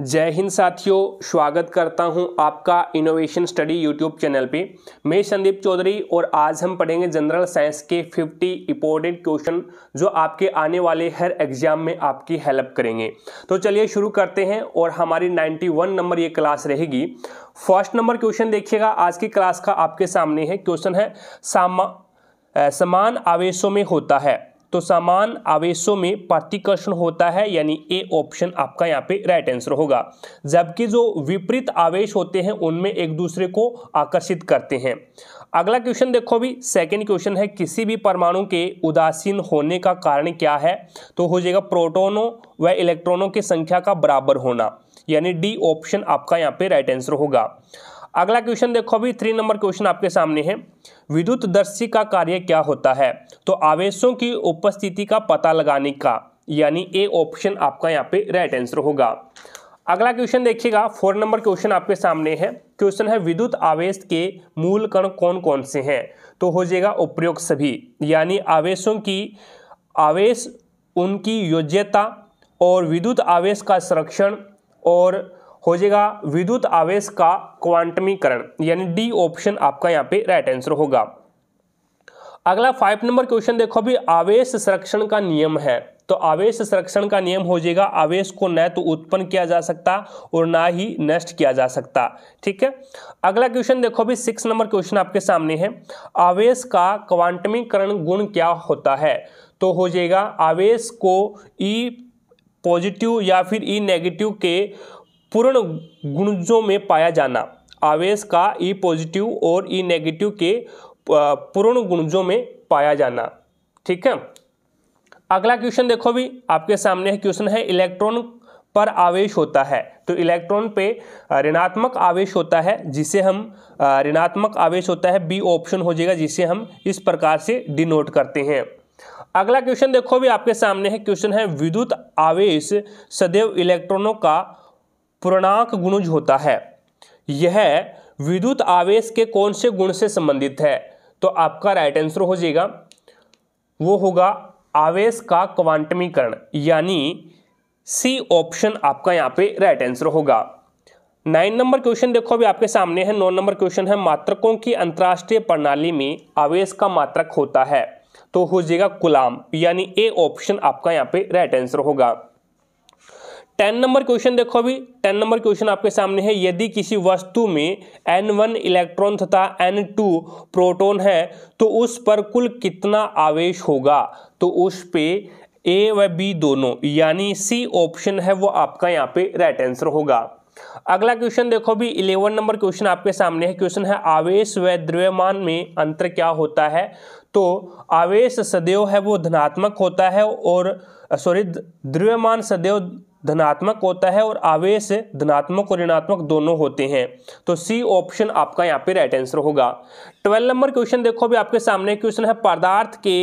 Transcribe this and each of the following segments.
जय हिंद साथियों स्वागत करता हूं आपका इनोवेशन स्टडी यूट्यूब चैनल पे मैं संदीप चौधरी और आज हम पढ़ेंगे जनरल साइंस के 50 इंपॉर्टेंट क्वेश्चन जो आपके आने वाले हर एग्जाम में आपकी हेल्प करेंगे तो चलिए शुरू करते हैं और हमारी 91 नंबर ये क्लास रहेगी फर्स्ट नंबर क्वेश्चन देखिएगा आज की क्लास का आपके सामने है क्वेश्चन है सामा समान आवेशों में होता है तो समान आवेशों में प्रतिकर्षण होता है यानी ए ऑप्शन आपका यहाँ पे राइट आंसर होगा जबकि जो विपरीत आवेश होते हैं उनमें एक दूसरे को आकर्षित करते हैं अगला क्वेश्चन देखो अभी सेकेंड क्वेश्चन है किसी भी परमाणु के उदासीन होने का कारण क्या है तो हो जाएगा प्रोटोनों व इलेक्ट्रॉनों की संख्या का बराबर होना यानी डी ऑप्शन आपका यहाँ पे राइट आंसर होगा अगला क्वेश्चन देखो अभी थ्री नंबर क्वेश्चन आपके सामने है विद्युत दर्शी का कार्य क्या होता है तो आवेशों की उपस्थिति का पता लगाने का यानी ए ऑप्शन आपका यहाँ पे राइट आंसर होगा अगला क्वेश्चन देखिएगा फोर नंबर क्वेश्चन आपके सामने है क्वेश्चन है विद्युत आवेश के मूल कण कौन कौन से हैं तो हो जाएगा उपयोग सभी यानी आवेशों की आवेश उनकी योज्यता और विद्युत आवेश का संरक्षण और हो जाएगा विद्युत आवेश का क्वांटमीकरण यानी डी ऑप्शन आपका यहाँ पे राइट आंसर होगा अगला फाइव नंबर क्वेश्चन देखो अभी आवेश संरक्षण का नियम है तो आवेश संरक्षण का नियम हो जाएगा आवेश को न तो उत्पन्न किया जा सकता और ना ही नष्ट किया जा सकता ठीक है अगला क्वेश्चन देखो अभी सिक्स नंबर क्वेश्चन आपके सामने है आवेश का क्वांटमीकरण गुण क्या होता है तो हो जाएगा आवेश को ई e पॉजिटिव या फिर ई e नेगेटिव के पूर्ण गुणजों में पाया जाना आवेश का ई e पॉजिटिव और ई e नेगेटिव के पूर्ण गुणजों में पाया जाना ठीक है अगला क्वेश्चन देखो भी आपके सामने क्वेश्चन है इलेक्ट्रॉन पर आवेश होता है तो इलेक्ट्रॉन पे ऋणात्मक आवेश होता है जिसे हम ऋणात्मक आवेश होता है बी ऑप्शन हो जाएगा जिसे हम इस प्रकार से डिनोट करते हैं अगला क्वेश्चन देखो भी आपके सामने है क्वेश्चन है विद्युत आवेश सदैव इलेक्ट्रॉनों का पूर्णांक गुणज होता है यह विद्युत आवेश के कौन से गुण से संबंधित है तो आपका राइट आंसर हो जाएगा वो होगा आवेश का क्वांटमीकरण यानी सी ऑप्शन आपका यहाँ पे राइट आंसर होगा नाइन नंबर क्वेश्चन देखो अभी आपके सामने है नौ नंबर क्वेश्चन है मात्रकों की अंतर्राष्ट्रीय प्रणाली में आवेश का मात्रक होता है तो हो जाएगा गुलाम यानी ए ऑप्शन आपका यहाँ पे राइट आंसर होगा टेन नंबर क्वेश्चन देखो अभी टेन नंबर क्वेश्चन आपके सामने है यदि किसी वस्तु में एन वन इलेक्ट्रॉन तथा एन टू प्रोटोन है तो उस पर कुल कितना आवेश होगा तो उस पे ए व बी दोनों यानी सी ऑप्शन है वो आपका यहाँ पे राइट आंसर होगा अगला क्वेश्चन देखो भी इलेवन नंबर क्वेश्चन आपके सामने है क्वेश्चन है आवेश व द्रव्यमान में अंतर क्या होता है तो आवेश सदैव है वो धनात्मक होता है और सॉरी द्रव्यमान सदैव धनात्मक होता है और आवेश धनात्मक और ऋणात्मक दोनों होते हैं तो सी ऑप्शन आपका यहाँ पे राइट आंसर होगा ट्वेल्व नंबर क्वेश्चन देखो अभी आपके सामने क्वेश्चन है पदार्थ के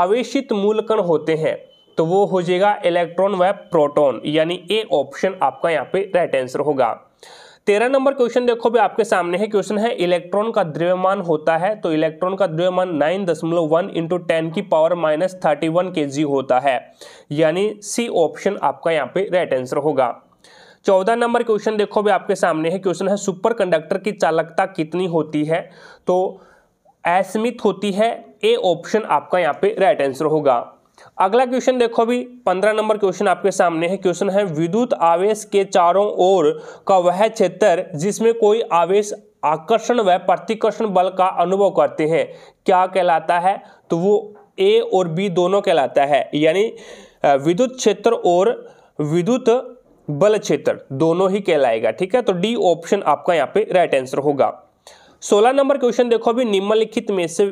आवेशित मूलकण होते हैं तो वो हो जाएगा इलेक्ट्रॉन व प्रोटॉन यानी ए ऑप्शन आपका यहाँ पे राइट आंसर होगा तेरह नंबर क्वेश्चन देखो भी आपके सामने है क्वेश्चन है इलेक्ट्रॉन का द्रव्यमान होता है तो इलेक्ट्रॉन का द्रव्यमान नाइन दशमलव वन इंटू टेन की power minus thirty one K G होता है यानी सी ऑप्शन आपका यहाँ पे राइट आंसर होगा चौदह नंबर क्वेश्चन देखो भी आपके सामने है क्वेश्चन है सुपर कंडक्टर की चालकता कितनी होती है तो एसमित होती है ए ऑप्शन आपका यहाँ पे राइट आंसर होगा अगला क्वेश्चन देखो अभी पंद्रह नंबर क्वेश्चन आपके सामने है क्वेश्चन है विद्युत आवेश के चारों ओर का वह क्षेत्र जिसमें कोई आवेश आकर्षण व प्रतिकर्षण बल का अनुभव करते हैं क्या कहलाता है तो वो ए और बी दोनों कहलाता है यानी विद्युत क्षेत्र और विद्युत बल क्षेत्र दोनों ही कहलाएगा ठीक है तो डी ऑप्शन आपका यहाँ पे राइट आंसर होगा सोलह नंबर क्वेश्चन देखो अभी निम्नलिखित में से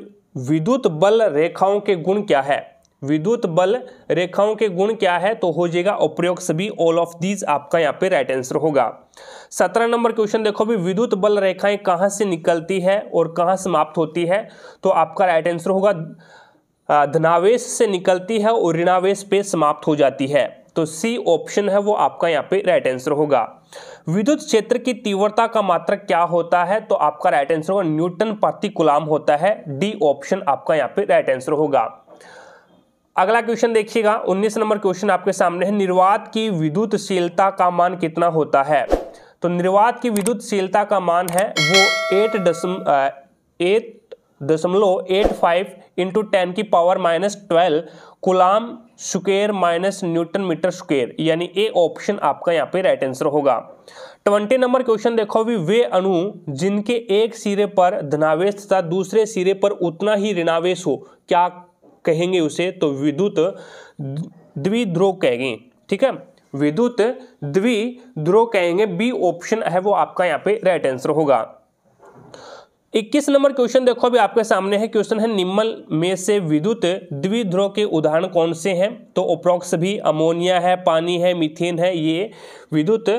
विद्युत बल रेखाओं के गुण क्या है विद्युत बल रेखाओं के गुण क्या है तो हो जाएगा उपयोग सभी ऑल ऑफ दीज आपका यहाँ पे राइट आंसर होगा सत्रह नंबर क्वेश्चन देखो भी विद्युत बल रेखाएं कहाँ से निकलती है और कहाँ समाप्त होती है तो आपका राइट आंसर होगा धनावेश से निकलती है और ऋणावेश पे समाप्त हो जाती है तो सी ऑप्शन है वो आपका यहाँ पे राइट आंसर होगा विद्युत क्षेत्र की तीव्रता का मात्रक क्या होता है तो आपका राइट आंसर होगा न्यूटन प्रति गुलाम होता है डी ऑप्शन आपका यहाँ पे राइट आंसर होगा अगला क्वेश्चन देखिएगा 19 नंबर क्वेश्चन आपके सामने है निर्वात की विद्युतशीलता का मान कितना होता है तो निर्वात की विद्युतशीलता का मान है वो एट दशम एट दशमलव एट फाइव इंटू टेन की power minus twelve coulomb square minus newton metre square यानी ए ऑप्शन आपका यहाँ पे राइट आंसर होगा ट्वेंटी नंबर क्वेश्चन देखो भी वे अणु जिनके एक सिरे पर धनावेश तथा दूसरे सिरे पर उतना ही ऋणावेश हो क्या कहेंगे उसे तो विद्युत द्विध्रुव कहेंगे ठीक है विद्युत द्विध्रुव कहेंगे बी ऑप्शन है वो आपका यहाँ पे राइट आंसर होगा 21 नंबर क्वेश्चन देखो अभी आपके सामने है क्वेश्चन है निम्न में से विद्युत द्विध्रुव के उदाहरण कौन से हैं तो उपरोक्त भी अमोनिया है पानी है मीथेन है ये विद्युत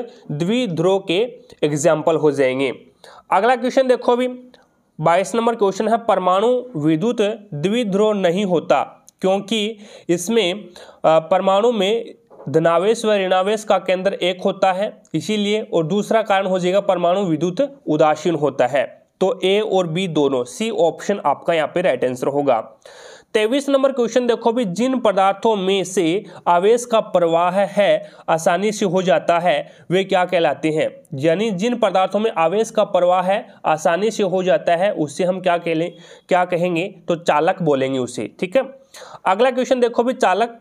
द्विध्रुव के एग्जाम्पल हो जाएंगे अगला क्वेश्चन देखो अभी बाईस नंबर क्वेश्चन है परमाणु विद्युत द्विध्रुव नहीं होता क्योंकि इसमें परमाणु में धनावेश व ऋणावेश का केंद्र एक होता है इसीलिए और दूसरा कारण हो जाएगा परमाणु विद्युत उदासीन होता है तो ए और बी दोनों सी ऑप्शन आपका यहाँ पे राइट आंसर होगा तेईस नंबर क्वेश्चन देखो भी जिन पदार्थों में से आवेश का प्रवाह है आसानी से हो जाता है वे क्या कहलाते हैं यानी जिन पदार्थों में आवेश का प्रवाह है आसानी से हो जाता है उससे हम क्या कह क्या कहेंगे तो चालक बोलेंगे उसे ठीक है अगला क्वेश्चन देखो भी चालक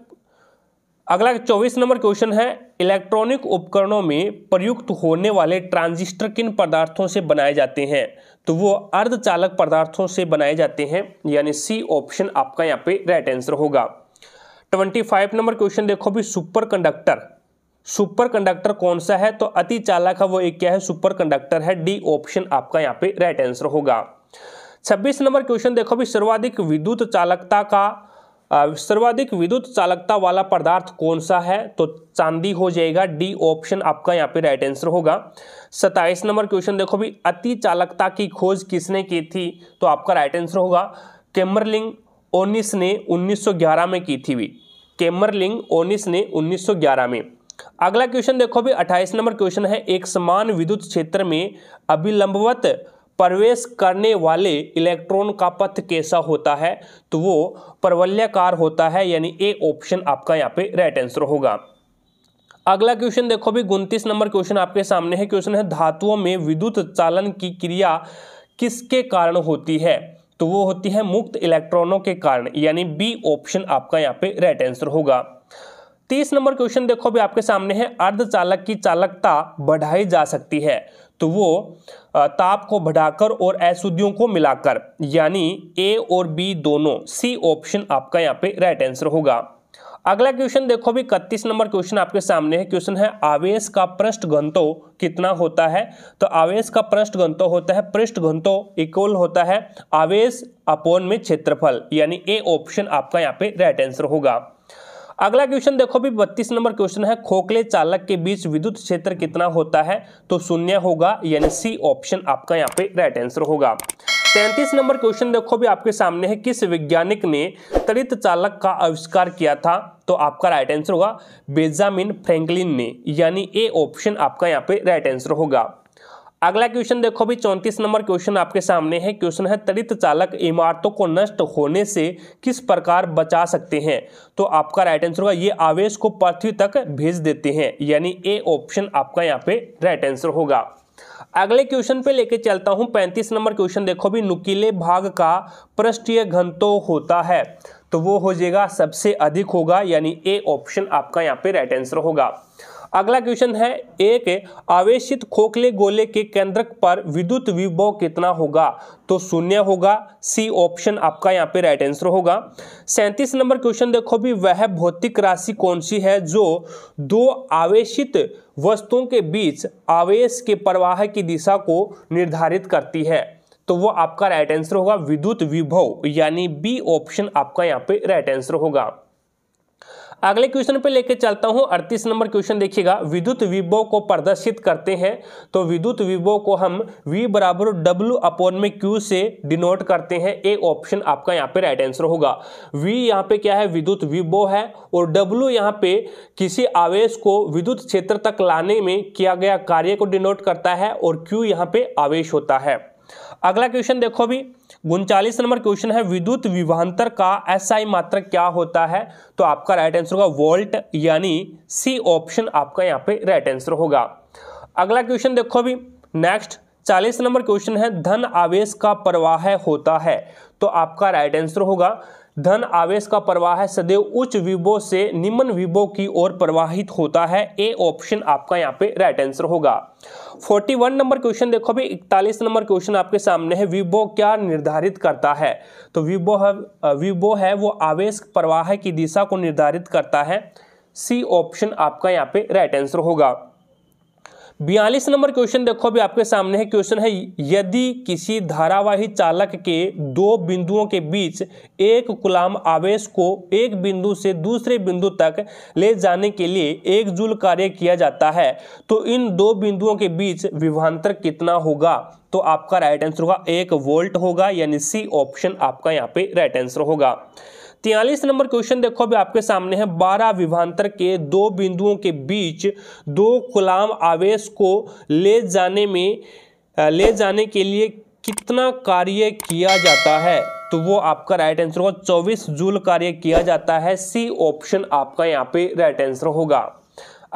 अगला चौबीस नंबर क्वेश्चन है इलेक्ट्रॉनिक उपकरणों में प्रयुक्त होने वाले ट्रांजिस्टर किन पदार्थों से बनाए जाते हैं तो वो अर्धचालक पदार्थों से बनाए जाते हैं यानी सी ऑप्शन आपका यहाँ पे राइट आंसर होगा ट्वेंटी फाइव नंबर क्वेश्चन देखो भी सुपर कंडक्टर सुपर कंडक्टर कौन सा है तो अति चालक है वो एक क्या है सुपर कंडक्टर है डी ऑप्शन आपका यहाँ पे राइट आंसर होगा छब्बीस नंबर क्वेश्चन देखो भी सर्वाधिक विद्युत चालकता का सर्वाधिक विद्युत चालकता वाला पदार्थ कौन सा है तो चांदी हो जाएगा डी ऑप्शन आपका यहाँ पे राइट आंसर होगा सत्ताईस नंबर क्वेश्चन देखो भी अति चालकता की खोज किसने की थी तो आपका राइट आंसर होगा कैमरलिंग ओनिस ने 1911 में की थी भी कैमरलिंग ओनिस ने 1911 में अगला क्वेश्चन देखो भी 28 नंबर क्वेश्चन है एक समान विद्युत क्षेत्र में अभिलंबवत प्रवेश करने वाले इलेक्ट्रॉन का पथ कैसा होता है तो वो प्रवल्यकार होता है यानी ए ऑप्शन आपका यहाँ पे राइट आंसर होगा अगला क्वेश्चन देखो भी उनतीस नंबर क्वेश्चन आपके सामने है क्वेश्चन है धातुओं में विद्युत चालन की क्रिया किसके कारण होती है तो वो होती है मुक्त इलेक्ट्रॉनों के कारण यानी बी ऑप्शन आपका यहाँ पे राइट आंसर होगा तीस नंबर क्वेश्चन देखो अभी आपके सामने है अर्धचालक की चालकता बढ़ाई जा सकती है तो वो ताप को बढ़ाकर और अशुद्धियों को मिलाकर यानी ए और बी दोनों सी ऑप्शन आपका यहाँ पे राइट आंसर होगा अगला क्वेश्चन देखो भी इकतीस नंबर क्वेश्चन आपके सामने है क्वेश्चन है आवेश का पृष्ठ घंतो कितना होता है तो आवेश का पृष्ठ घंतो होता है पृष्ठ घंतो इक्वल होता है आवेश अपोन में क्षेत्रफल यानी ए ऑप्शन आपका यहाँ पे राइट आंसर होगा अगला क्वेश्चन देखो भी बत्तीस नंबर क्वेश्चन है खोखले चालक के बीच विद्युत क्षेत्र कितना होता है तो शून्य होगा यानी सी ऑप्शन आपका यहाँ पे राइट आंसर होगा तैंतीस नंबर क्वेश्चन देखो भी आपके सामने है किस वैज्ञानिक ने त्वरित चालक का आविष्कार किया था तो आपका राइट आंसर होगा बेजामिन फ्रैंकलिन ने यानी ए ऑप्शन आपका यहाँ पे राइट आंसर होगा अगला क्वेश्चन देखो अभी चौंतीस नंबर क्वेश्चन आपके सामने है क्वेश्चन है तरित चालक इमारतों को नष्ट होने से किस प्रकार बचा सकते हैं तो आपका राइट आंसर होगा ये आवेश को पृथ्वी तक भेज देते हैं यानी ए ऑप्शन आपका यहाँ पे राइट आंसर होगा अगले क्वेश्चन पे लेके चलता हूँ पैंतीस नंबर क्वेश्चन देखो भी नुकीले भाग का पृष्ठीय घनत्व होता है तो वो हो जाएगा सबसे अधिक होगा यानी ए ऑप्शन आपका यहाँ पे राइट आंसर होगा अगला क्वेश्चन है एक आवेशित खोखले गोले के केंद्रक पर विद्युत विभव कितना होगा तो शून्य होगा सी ऑप्शन आपका यहाँ पे राइट आंसर होगा सैंतीस नंबर क्वेश्चन देखो भी वह भौतिक राशि कौन सी है जो दो आवेशित वस्तुओं के बीच आवेश के प्रवाह की दिशा को निर्धारित करती है तो वो आपका राइट आंसर होगा विद्युत विभव यानी बी ऑप्शन आपका यहाँ पे राइट आंसर होगा अगले क्वेश्चन पे लेके चलता हूँ अड़तीस नंबर क्वेश्चन देखिएगा विद्युत विभव को प्रदर्शित करते हैं तो विद्युत विभव को हम V बराबर W अपॉन में Q से डिनोट करते हैं ए ऑप्शन आपका यहाँ पे राइट आंसर होगा V यहाँ पे क्या है विद्युत विभव है और W यहाँ पे किसी आवेश को विद्युत क्षेत्र तक लाने में किया गया कार्य को डिनोट करता है और क्यू यहाँ पे आवेश होता है अगला क्वेश्चन देखो अभी उनचालीस नंबर क्वेश्चन है विद्युत विभांतर का एसआई मात्रक क्या होता है तो आपका राइट आंसर होगा वोल्ट यानी सी ऑप्शन आपका यहाँ पे राइट आंसर होगा अगला क्वेश्चन देखो अभी नेक्स्ट चालीस नंबर क्वेश्चन है धन आवेश का प्रवाह होता है तो आपका राइट आंसर होगा धन आवेश का प्रवाह सदैव उच्च विभो से निम्न विभो की ओर प्रवाहित होता है ए ऑप्शन आपका यहाँ पे राइट आंसर होगा 41 नंबर क्वेश्चन देखो अभी 41 नंबर क्वेश्चन आपके सामने है विभो क्या निर्धारित करता है तो विभो है विभो है वो आवेश प्रवाह की दिशा को निर्धारित करता है सी ऑप्शन आपका यहाँ पे राइट आंसर होगा बयालीस नंबर क्वेश्चन देखो अभी आपके सामने है क्वेश्चन है यदि किसी धारावाही चालक के दो बिंदुओं के बीच एक गुलाम आवेश को एक बिंदु से दूसरे बिंदु तक ले जाने के लिए एक जुल कार्य किया जाता है तो इन दो बिंदुओं के बीच विभांतर कितना होगा तो आपका राइट आंसर होगा एक वोल्ट होगा यानी सी ऑप्शन आपका यहाँ पे राइट आंसर होगा तियालीस नंबर क्वेश्चन देखो अभी आपके सामने है बारह विभांतर के दो बिंदुओं के बीच दो गुलाम आवेश को ले जाने में ले जाने के लिए कितना कार्य किया जाता है तो वो आपका राइट आंसर होगा चौबीस जूल कार्य किया जाता है सी ऑप्शन आपका यहाँ पे राइट आंसर होगा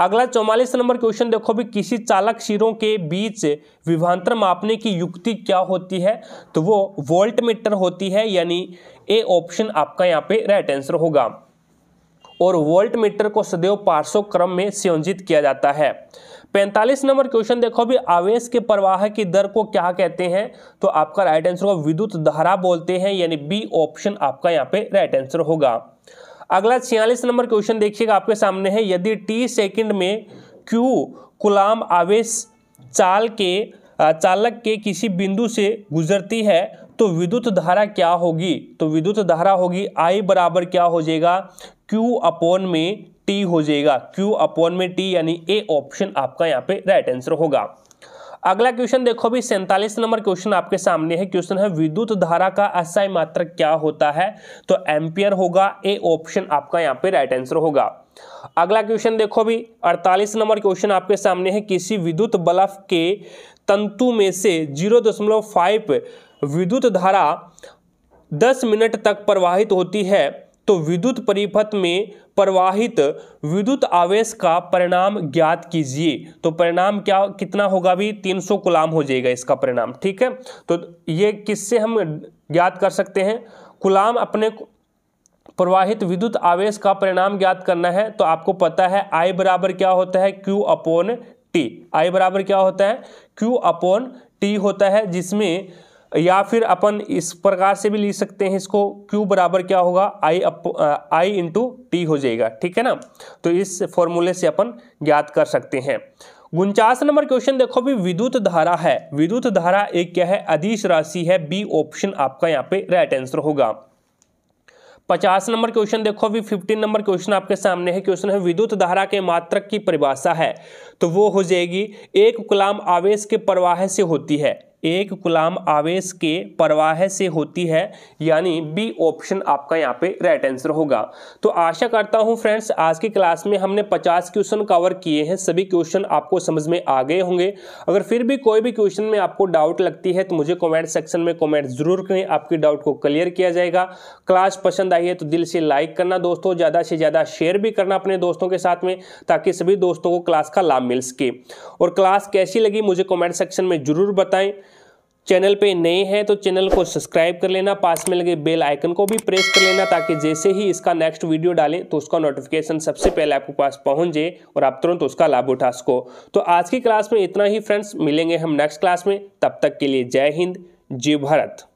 अगला चौवालीस नंबर क्वेश्चन देखो भी किसी चालक शिरो के बीच विभांतर मापने की युक्ति क्या होती है तो वो वोल्ट मीटर होती है यानी ए ऑप्शन आपका यहाँ पे राइट आंसर होगा और वोल्ट मीटर को सदैव पार्श्व क्रम में संयोजित किया जाता है 45 नंबर क्वेश्चन देखो अभी आवेश के प्रवाह की दर को क्या कहते हैं तो आपका राइट आंसर होगा विद्युत धारा बोलते हैं यानी बी ऑप्शन आपका यहाँ पे राइट आंसर होगा अगला छियालीस नंबर क्वेश्चन देखिएगा आपके सामने है यदि टी सेकंड में क्यू कुलाम आवेश चाल के चालक के किसी बिंदु से गुजरती है तो विद्युत धारा क्या होगी तो विद्युत धारा होगी आई बराबर क्या हो जाएगा क्यू अपॉन में टी हो जाएगा क्यू अपॉन में टी यानी ए ऑप्शन आपका यहाँ पे राइट आंसर होगा अगला क्वेश्चन देखो अभी सैंतालीस नंबर क्वेश्चन आपके सामने है क्वेश्चन है विद्युत धारा का असाई मात्र क्या होता है तो एम्पियर होगा ए ऑप्शन आपका यहाँ पे राइट आंसर होगा अगला क्वेश्चन देखो अभी 48 नंबर क्वेश्चन आपके सामने है किसी विद्युत बल्ब के तंतु में से 0.5 विद्युत धारा 10 मिनट तक प्रवाहित होती है तो विद्युत परिपथ में प्रवाहित विद्युत आवेश का परिणाम ज्ञात कीजिए तो परिणाम क्या कितना होगा भी 300 गुलाम हो जाएगा इसका परिणाम ठीक है तो ये किससे हम ज्ञात कर सकते हैं गुलाम अपने प्रवाहित विद्युत आवेश का परिणाम ज्ञात करना है तो आपको पता है आई बराबर क्या होता है क्यू अपोन टी आई बराबर क्या होता है क्यू अपोन टी होता है जिसमें या फिर अपन इस प्रकार से भी लिख सकते हैं इसको क्यू बराबर क्या होगा I up I into T हो जाएगा ठीक है ना तो इस फॉर्मूले से अपन ज्ञात कर सकते हैं उनचास नंबर क्वेश्चन देखो भी विद्युत धारा है विद्युत धारा एक क्या है अधिश राशि है बी ऑप्शन आपका यहाँ पे राइट आंसर होगा पचास नंबर क्वेश्चन देखो अभी फिफ्टीन नंबर क्वेश्चन आपके सामने है क्वेश्चन है विद्युत धारा के मात्रक की परिभाषा है तो वो हो जाएगी एक गुलाम आवेश के प्रवाह से होती है एक गुलाम आवेश के प्रवाह से होती है यानी बी ऑप्शन आपका यहाँ पे राइट आंसर होगा तो आशा करता हूँ फ्रेंड्स आज की क्लास में हमने 50 क्वेश्चन कवर किए हैं सभी क्वेश्चन आपको समझ में आ गए होंगे अगर फिर भी कोई भी क्वेश्चन में आपको डाउट लगती है तो मुझे कॉमेंट सेक्शन में कॉमेंट जरूर करें आपकी डाउट को क्लियर किया जाएगा क्लास पसंद आई है तो दिल से लाइक करना दोस्तों ज़्यादा से ज़्यादा शेयर भी करना अपने दोस्तों के साथ में ताकि सभी दोस्तों को क्लास का लाभ मिल सके और क्लास कैसी लगी मुझे कमेंट सेक्शन में ज़रूर बताएं चैनल पे नए हैं तो चैनल को सब्सक्राइब कर लेना पास में लगे बेल आइकन को भी प्रेस कर लेना ताकि जैसे ही इसका नेक्स्ट वीडियो डालें तो उसका नोटिफिकेशन सबसे पहले आपके पास पहुंच जाए और आप तुरंत उसका लाभ उठा सको तो आज की क्लास में इतना ही फ्रेंड्स मिलेंगे हम नेक्स्ट क्लास में तब तक के लिए जय हिंद जय भारत